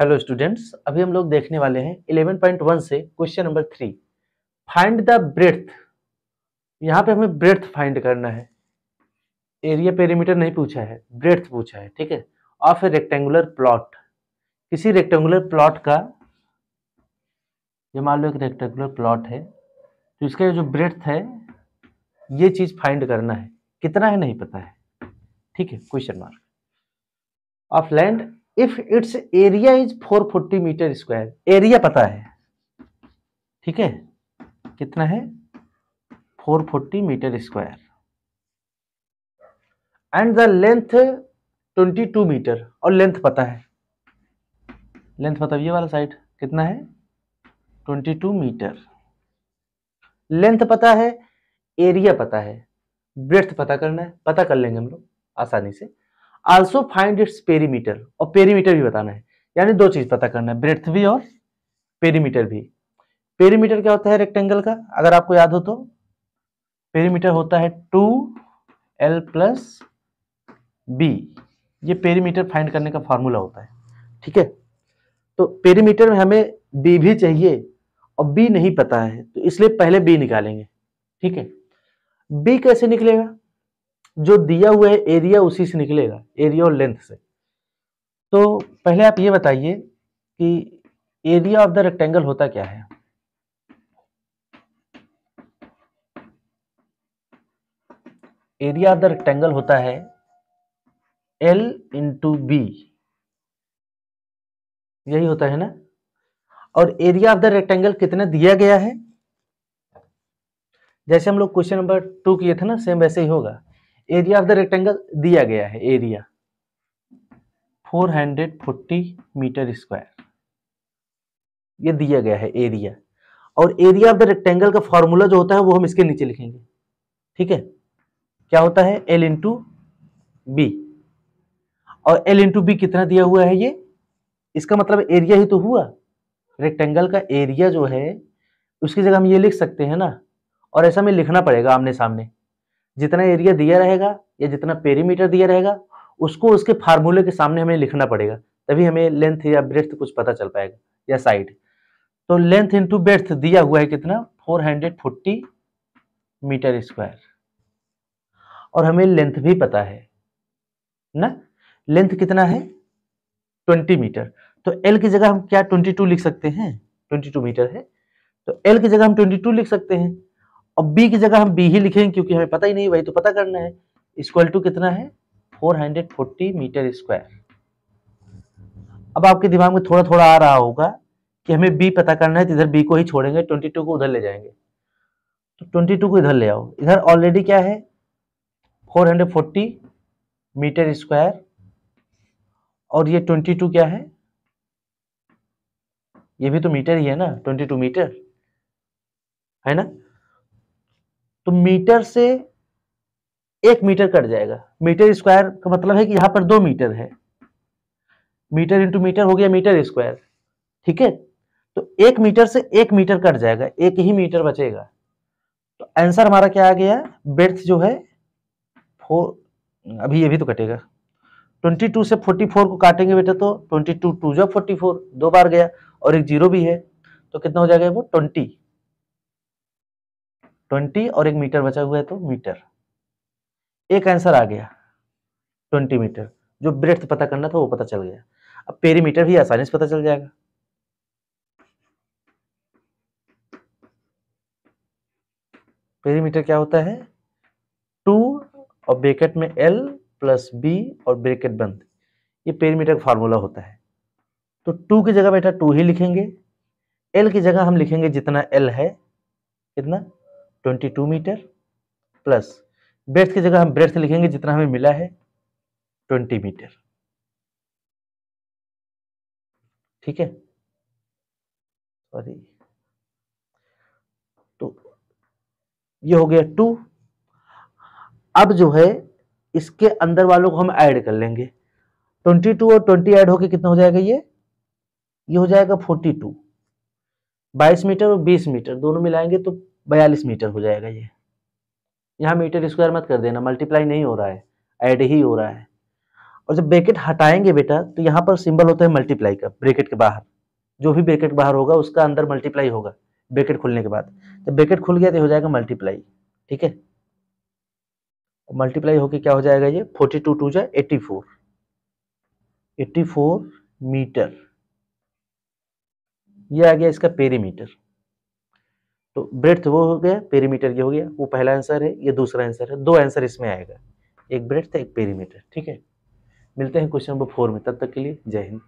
hello students अभी हम लोग देखने वाले हैं 11.1 से question number three find the breadth यहाँ पे हमें ब्रेथ फाइंड करना है एरिया पेरीमीटर नहीं पूछा है ब्रेथ पूछा है ठीक है ऑफ ए रेक्टेंगुलर प्लॉट किसी रेक्टेंगुलर प्लॉट का ये मान लो एक रेक्टेंगुलर प्लॉट है तो इसका जो ब्रेथ है ये चीज़ फाइंड करना है कितना है नहीं पता है ठीक है question mark of land if its area is 440 metre square area पता है ठीक है कितना है 440 metre square and the length 22 मीटर और लेंथ पता है लेंथ पता ये वाला साइड कितना है 22 मीटर लेंथ पता है एरिया पता है ब्रेथ पता करना है पता कर लेंगे हम लोग आसानी से आल्सो फाइंड इट्स पेरीमीटर और पेरीमीटर भी बताना है यानी दो चीज पता करना है ब्रेथ भी और पेरीमीटर भी पेरीमीटर क्या होता है रेक्टेंगल का अगर आपको याद हो तो पेरीमीटर होता है टू एल प्लस बी ये पेरीमीटर फाइंड करने का फॉर्मूला होता है ठीक है तो पेरीमीटर में हमें बी भी चाहिए और बी नहीं पता है तो इसलिए पहले बी निकालेंगे ठीक है बी कैसे निकलेगा जो दिया हुआ है एरिया उसी से निकलेगा एरिया और लेंथ से तो पहले आप ये बताइए कि एरिया ऑफ द रेक्टेंगल होता क्या है एरिया ऑफ द रेक्टेंगल होता है एल इंटू बी यही होता है ना और एरिया ऑफ द रेक्टेंगल कितना दिया गया है जैसे हम लोग क्वेश्चन नंबर टू किए थे ना सेम वैसे ही होगा एरिया ऑफ द रेक्टेंगल दिया गया है एरिया 440 मीटर स्क्वायर ये दिया गया है एरिया और एरिया ऑफ द रेक्टेंगल का फॉर्मूला जो होता है वो हम इसके नीचे लिखेंगे ठीक है क्या होता है एल इंटू बी और एल इंटू बी कितना दिया हुआ है ये इसका मतलब एरिया ही तो हुआ रेक्टेंगल का एरिया जो है उसकी जगह हम ये लिख सकते हैं ना और ऐसा हमें लिखना पड़ेगा आमने सामने जितना एरिया दिया रहेगा या जितना पेरीमीटर दिया रहेगा उसको उसके फार्मूले के सामने हमें लिखना पड़ेगा तभी हमें लेंथ या ब्रेथ कुछ पता चल पाएगा या साइड तो लेंथ इंटू ब्रेथ दिया हुआ है कितना 440 मीटर स्क्वायर और हमें लेंथ भी पता है ना लेंथ कितना है 20 मीटर तो एल की जगह हम क्या 22 लिख सकते हैं 22 मीटर है तो एल की जगह हम 22 लिख सकते हैं अब बी की जगह हम बी ही लिखेंगे क्योंकि हमें पता ही नहीं वही तो पता करना है इक्वल टू कितना है 440 मीटर स्क्वायर अब आपके दिमाग में थोड़ा थोड़ा आ रहा होगा कि हमें बी पता करना है तो इधर बी को ही छोड़ेंगे 22 को उधर ले जाएंगे तो 22 को इधर ले आओ इधर ऑलरेडी क्या है 440 मीटर स्क्वायर और ये 22 क्या है ये भी तो मीटर ही है ना 22 मीटर है ना तो मीटर से एक मीटर कट जाएगा मीटर स्क्वायर का मतलब है कि यहां पर दो मीटर है मीटर इंटू मीटर हो गया मीटर स्क्वायर ठीक है तो एक मीटर से एक मीटर कट जाएगा एक ही मीटर बचेगा तो आंसर हमारा क्या आ गया बेर्थ जो है फोर अभी ये भी तो कटेगा 22 से 44 को काटेंगे बेटा तो 22 टू टू जो फोर्टी दो बार गया और एक जीरो भी है तो कितना हो जाएगा वो ट्वेंटी और एक मीटर बचा हुआ है तो मीटर एक आंसर आ गया ट्वेंटी मीटर जो ब्रेथ पता करना था वो पता चल गया अब पेरीमीटर भी आसानी से पता चल जाएगा पेरीमीटर क्या होता है टू और ब्रेकेट में एल प्लस बी और ब्रेकेट बंद ये पेरीमीटर का फार्मूला होता है तो टू की जगह बेटा टू ही लिखेंगे एल की जगह हम लिखेंगे जितना एल है कितना twenty two metre plus breadth की जगह हम ब्रेथ लिखेंगे जितना हमें मिला है ट्वेंटी मीटर ठीक है सॉरी तो ये हो गया टू अब जो है इसके अंदर वालों को हम ऐड कर लेंगे 22 और 20 ऐड होके कितना हो जाएगा ये ये हो जाएगा 42 22 मीटर और 20 मीटर दोनों मिलाएंगे तो बयालीस मीटर हो जाएगा ये यहाँ मीटर स्क्वायर मत कर देना मल्टीप्लाई नहीं हो रहा है ऐड ही हो रहा है और जब ब्रेकेट हटाएंगे बेटा तो यहाँ पर सिंबल होता है मल्टीप्लाई का ब्रेकेट के बाहर जो भी ब्रेकेट बाहर होगा उसका अंदर मल्टीप्लाई होगा ब्रेकेट खुलने के बाद जब ब्रेकेट खुल गया तो हो जाएगा मल्टीप्लाई ठीक है मल्टीप्लाई होके क्या हो जाएगा ये फोर्टी टू टू जो eighty four eighty four metre ये आ गया इसका पेरीमीटर तो ब्रेथ वो हो गया पेरीमीटर ये हो गया वो पहला आंसर है ये दूसरा आंसर है दो आंसर इसमें आएगा एक ब्रेथ एक पेरीमीटर ठीक है मिलते हैं क्वेश्चन नंबर फोर में तब तक के लिए जय हिंद